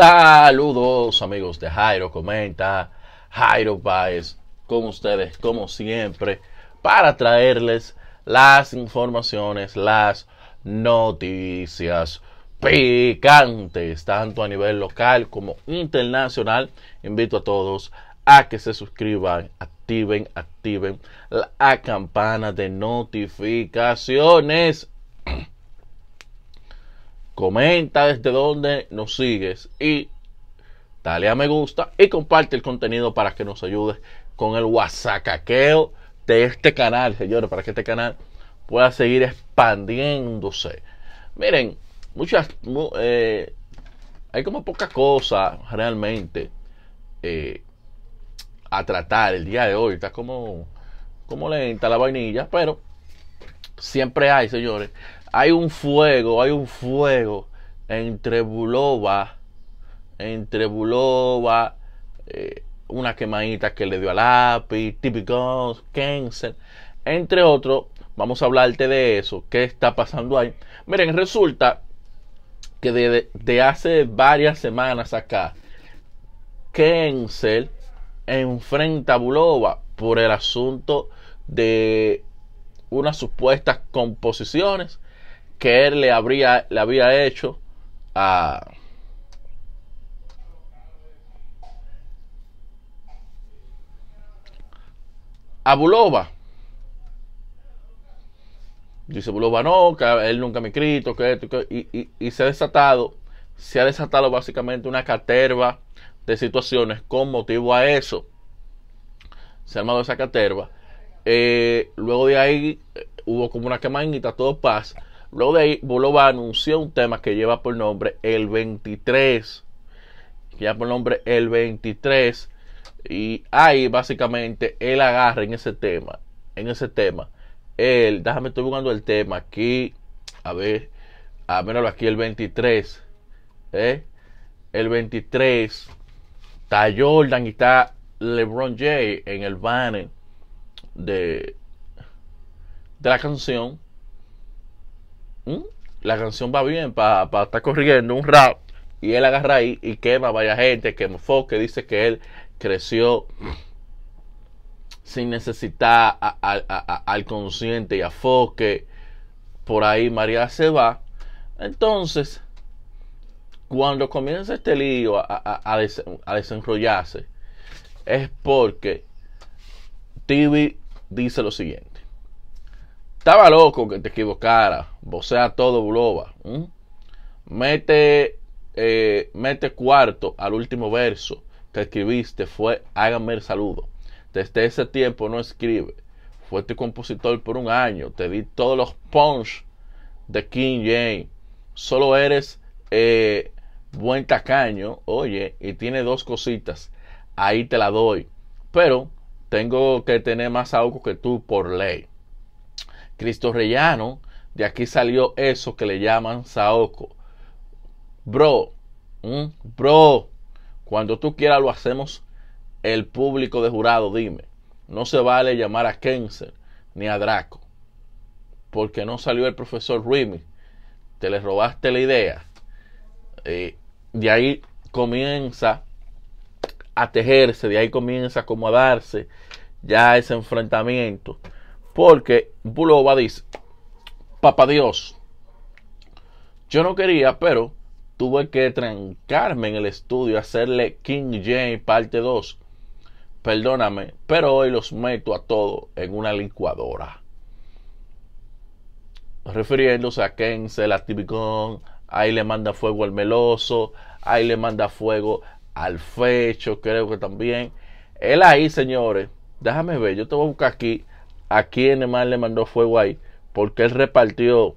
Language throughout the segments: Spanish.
Saludos amigos de Jairo Comenta, Jairo Paez con ustedes como siempre, para traerles las informaciones, las noticias picantes, tanto a nivel local como internacional. Invito a todos a que se suscriban, activen, activen la campana de notificaciones. comenta desde donde nos sigues y dale a me gusta y comparte el contenido para que nos ayudes con el guasacaqueo de este canal, señores, para que este canal pueda seguir expandiéndose. Miren, muchas, eh, hay como poca cosa realmente eh, a tratar el día de hoy. Está como, como lenta la vainilla, pero siempre hay, señores, hay un fuego, hay un fuego entre Bulova, entre Bulova, eh, una quemadita que le dio a lápiz, típico Kensel, entre otros. Vamos a hablarte de eso, qué está pasando ahí. Miren, resulta que de, hace varias semanas acá, Kensel enfrenta a Bulova por el asunto de unas supuestas composiciones que él le, habría, le había hecho a, a Bulova. Dice Bulova, no, que él nunca me ha escrito, que y, se ha desatado, se ha desatado básicamente una caterva de situaciones con motivo a eso. Se ha llamado esa caterva. Eh, luego de ahí eh, hubo como una quemadita, todo paz. Luego de ahí, Bulova anunció un tema que lleva por nombre El 23. Que lleva por nombre El 23. Y ahí básicamente él agarra en ese tema. En ese tema. Él, déjame, estoy buscando el tema aquí. A ver. a menos aquí, el 23. Eh, el 23. Está Jordan y está LeBron J en el banner de, de la canción. ¿Mm? La canción va bien para estar corriendo un rap. Y él agarra ahí y quema a gente, quema foque dice que él creció sin necesitar al consciente y a Foque. Por ahí María se va. Entonces, cuando comienza este lío a, desenrollarse, es porque TV dice lo siguiente. Estaba loco que te equivocara. Vocea todo Buloba. ¿Mm? Mete, eh, mete cuarto al último verso que escribiste. Fue hágame el saludo. Desde ese tiempo no escribe. Fue tu compositor por un año. Te di todos los punch de King James. Solo eres eh, buen tacaño. Oye, y tiene dos cositas. Ahí te la doy. Pero tengo que tener más algo que tú por ley. Cristo Rellano, de aquí salió eso que le llaman Saoco. Bro, bro, cuando tú quieras lo hacemos el público de jurado, dime. No se vale llamar a Kenser ni a Draco. Porque no salió el profesor Remy. Te le robaste la idea. Eh, de ahí comienza a tejerse, de ahí comienza a acomodarse ya ese enfrentamiento. Porque Bulova dice, papá Dios, yo no quería, pero tuve que trancarme en el estudio, hacerle King James parte 2. Perdóname, pero hoy los meto a todos en una licuadora. Refiriéndose a Kenzel, a Tibicón, ahí le manda fuego al meloso, ahí le manda fuego al fecho, creo que también. Él ahí, señores, déjame ver, yo te voy a buscar aquí a quién más le mandó fuego ahí, porque él repartió,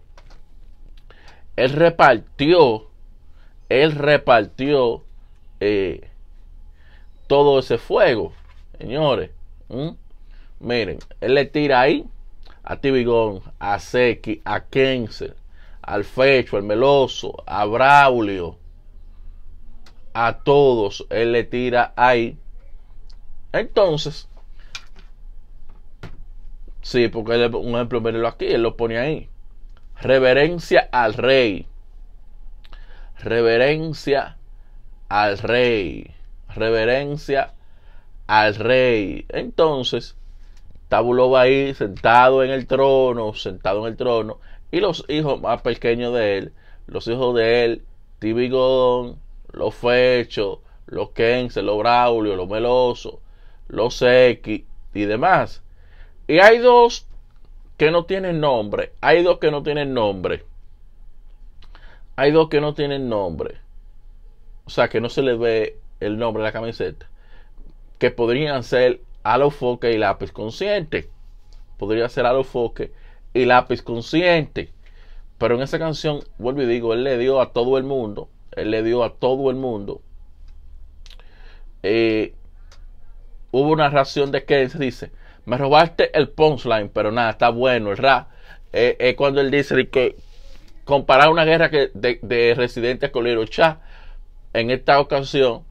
él repartió, él repartió eh, todo ese fuego, señores. Miren, él le tira ahí a Tibigón, a Seki, a Kenser, al Fecho, al Meloso, a Braulio, a todos, él le tira ahí. Entonces, Sí, porque un ejemplo, mírenlo aquí, él lo pone ahí. Reverencia al rey. Reverencia al rey. Reverencia al rey. Entonces, tabuló va ahí sentado en el trono, sentado en el trono, y los hijos más pequeños de él, los hijos de él, Tibigodón, los Fechos, los Kense, los Braulio, los Meloso, los X y demás. Y hay dos que no tienen nombre. Hay dos que no tienen nombre. Hay dos que no tienen nombre. O sea, que no se les ve el nombre de la camiseta. Que podrían ser alofoque y lápiz consciente. Podría ser alofoque y lápiz consciente. Pero en esa canción, vuelvo y digo, él le dio a todo el mundo. Él le dio a todo el mundo. Eh, hubo una ración de que dice, me robaste el punchline, pero nada, está bueno el rap. Es eh, eh, cuando él dice que comparar una guerra que de, residentes con Chá. en esta ocasión,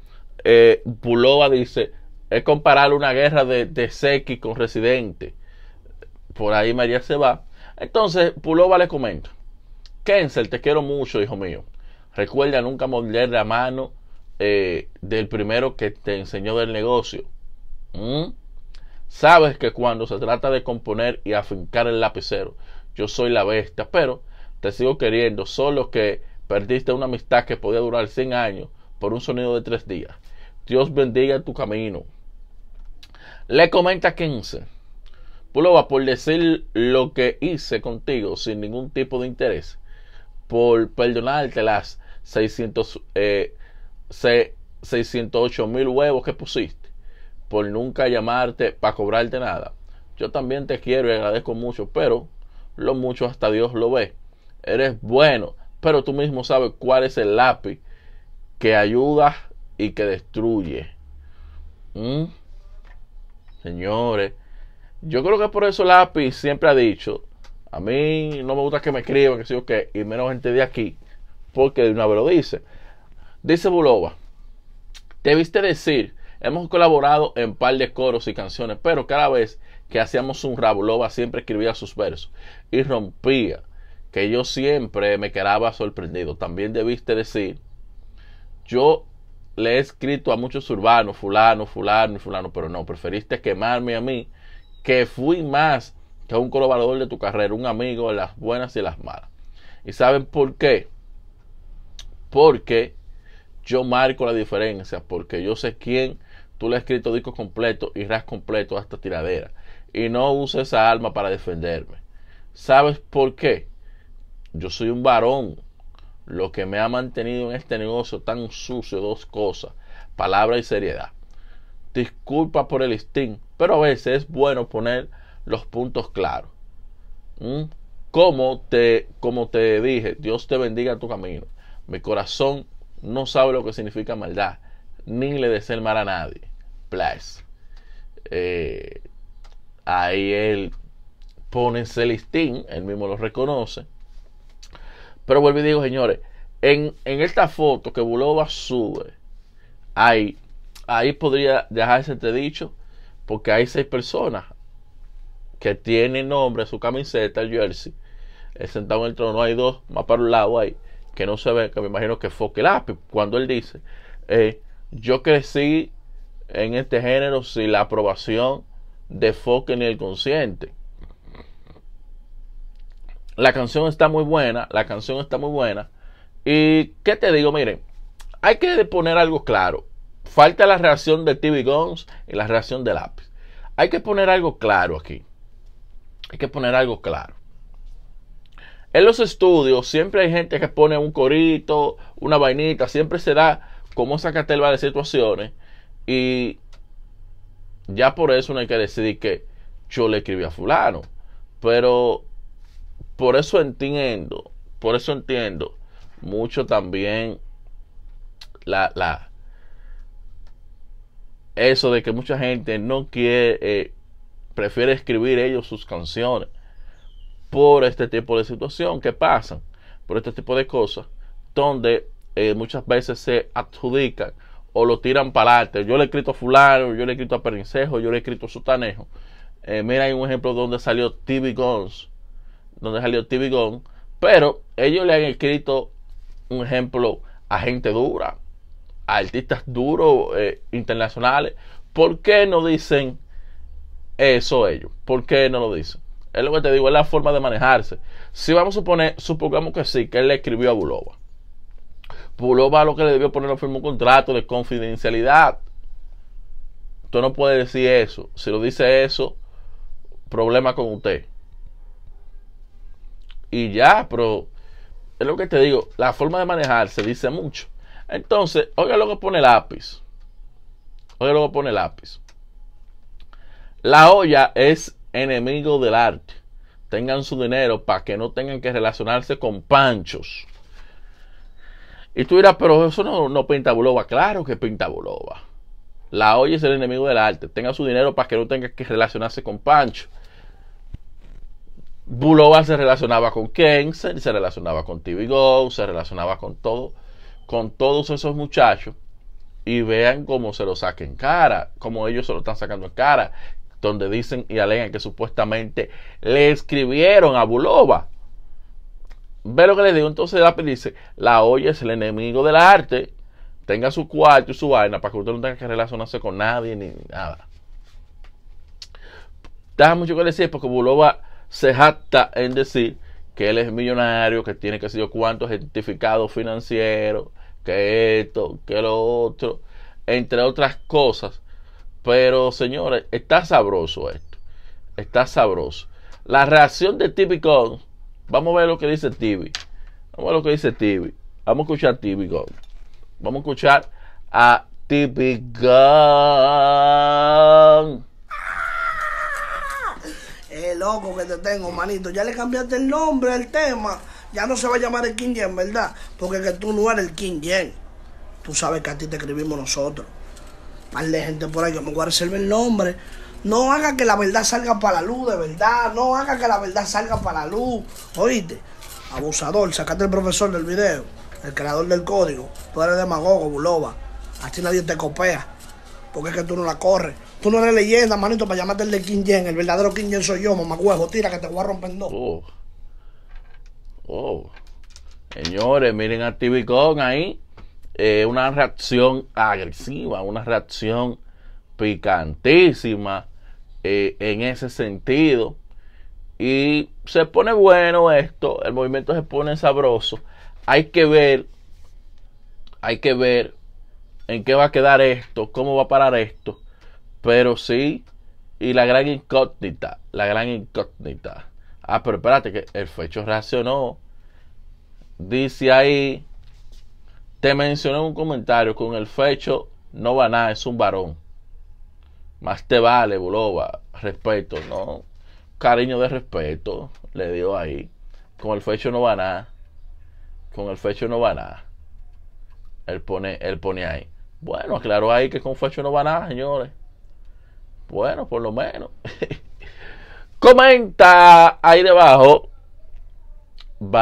eh, dice, es comparar una guerra de, de con residente. Por ahí María se va. Entonces, Puloba le comenta, Kensel, te quiero mucho, hijo mío. Recuerda nunca morder la mano eh, del primero que te enseñó del negocio. ¿Mm? Sabes que cuando se trata de componer y afincar el lapicero, yo soy la bestia, pero te sigo queriendo, solo que perdiste una amistad que podía durar 100 años por un sonido de tres días. Dios bendiga tu camino. Le comenta 15. Pulova, por decir lo que hice contigo sin ningún tipo de interés, por perdonarte las 600, 608 eh, mil huevos que pusiste por nunca llamarte para cobrarte nada. Yo también te quiero y agradezco mucho, pero lo mucho hasta Dios lo ve. Eres bueno, pero tú mismo sabes cuál es el lápiz que ayuda y que destruye. ¿Mm? Señores, yo creo que por eso el lápiz siempre ha dicho, a mí no me gusta que me escriban, que sí o qué, y menos gente de aquí, porque de una vez lo dice. Dice Bulova, viste decir Hemos colaborado en par de coros y canciones, pero cada vez que hacíamos un loba siempre escribía sus versos y rompía, que yo siempre me quedaba sorprendido. También debiste decir, yo le he escrito a muchos urbanos, fulano, fulano y fulano, pero no, preferiste quemarme a mí, que fui más que un colaborador de tu carrera, un amigo de las buenas y las malas. ¿Y saben por qué? Porque yo marco la diferencia, porque yo sé quién tú le has escrito disco completo y ras completo hasta tiradera. Y no uses esa alma para defenderme. ¿Sabes por qué? Yo soy un varón. Lo que me ha mantenido en este negocio tan sucio, dos cosas, palabra y seriedad. Disculpa por el instinto, pero a veces es bueno poner los puntos claros. ¿Mm? Como, te, como te dije, Dios te bendiga tu camino. Mi corazón no sabe lo que significa maldad, ni le desea el mal a nadie. Eh, ahí él pone Celestín, él mismo lo reconoce. Pero vuelvo y digo, señores, en, esta foto que Buloba sube, ahí, ahí podría dejarse te dicho, porque hay seis personas que tienen nombre, su camiseta, el jersey, eh, sentado en el trono, hay dos más para un lado ahí, que no se ve, que me imagino que fue el lápiz, cuando él dice, eh, yo crecí en este género sin la aprobación de Foque ni el consciente. La canción está muy buena, la canción está muy buena. Y qué te digo, miren, hay que poner algo claro. Falta la reacción de TV Guns y la reacción de Lápiz. Hay que poner algo claro aquí. Hay que poner algo claro. En los estudios siempre hay gente que pone un corito, una vainita, siempre se da como esa catelba de situaciones y ya por eso no hay que decir que yo le escribí a fulano. Pero por eso entiendo, por eso entiendo mucho también la, la eso de que mucha gente no quiere, eh, prefiere escribir ellos sus canciones por este tipo de situación que pasan, por este tipo de cosas, donde eh, muchas veces se adjudican o lo tiran para arte. Yo le he escrito a fulano, yo le he escrito a Perincejo, yo le he escrito a Sutanejo. Eh, mira, hay un ejemplo donde salió TV Guns, donde salió TV Guns, pero ellos le han escrito un ejemplo a gente dura, a artistas duros eh, internacionales. ¿Por qué no dicen eso ellos? ¿Por qué no lo dicen? Es lo que te digo, es la forma de manejarse. Si vamos a suponer, supongamos que sí, que él le escribió a Bulova Pulova lo que le debió poner firmó un contrato de confidencialidad. tú no puede decir eso. Si lo dice eso, problema con usted. Y ya, pero es lo que te digo, la forma de manejar se dice mucho. Entonces, oiga lo que pone lápiz. Oiga lo que pone lápiz. La olla es enemigo del arte. Tengan su dinero para que no tengan que relacionarse con panchos. Y tú dirás, pero eso no, no pinta buloba. Claro que pinta buloba. La Oye es el enemigo del arte. Tenga su dinero para que no tenga que relacionarse con Pancho. Bulova se relacionaba con Ken, se, relacionaba con TV Go, se relacionaba con todo, con todos esos muchachos. Y vean cómo se lo saquen cara, cómo ellos se lo están sacando en cara, donde dicen y alegan que supuestamente le escribieron a Bulova. Ve lo que le digo. Entonces Lápiz dice, la olla es el enemigo del arte. Tenga su cuarto y su vaina para que usted no tenga que relacionarse con nadie ni nada. Da mucho que decir porque Bulova se jacta en decir que él es millonario, que tiene que ser yo cuánto certificado financiero que esto, que lo otro, entre otras cosas. Pero señores, está sabroso esto. Está sabroso. La reacción de Típico Vamos a ver lo que dice TV. Vamos a ver lo que dice TV. Vamos a escuchar TV Go. Vamos a escuchar a TV Gun. Ah, eh, loco que te tengo, manito. Ya le cambiaste el nombre al tema. Ya no se va a llamar el King Yen, ¿verdad? Porque que tú no eres el King Yen. Tú sabes que a ti te escribimos nosotros. de gente por ahí que me voy a reservar el nombre no haga que la verdad salga para la luz, de verdad. No haga que la verdad salga para la luz. Oíste, abusador, sacate el profesor del video, el creador del código. Tú eres demagogo, buloba. Así nadie te copea. Porque es que tú no la corres. Tú no eres leyenda, manito, para llamarte el de King El verdadero King soy yo, mamacuejo Tira que te voy a romper dos. Oh. oh. Señores, miren a TV ahí. Eh, una reacción agresiva, una reacción picantísima eh, en ese sentido. Y se pone bueno esto, el movimiento se pone sabroso. Hay que ver, hay que ver en qué va a quedar esto, cómo va a parar esto. Pero sí, y la gran incógnita, la gran incógnita. Ah, pero espérate, que el fecho reaccionó. Dice ahí, te mencioné un comentario, con el fecho no va nada, es un varón. Más te vale, Bulova. Respeto, ¿no? Cariño de respeto le dio ahí. Con el fecho no va nada. Con el fecho no va nada. Él pone, él pone ahí. Bueno, aclaró ahí que con fecho no va nada, señores. Bueno, por lo menos. Comenta ahí debajo. Bye.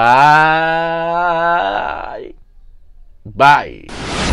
Bye.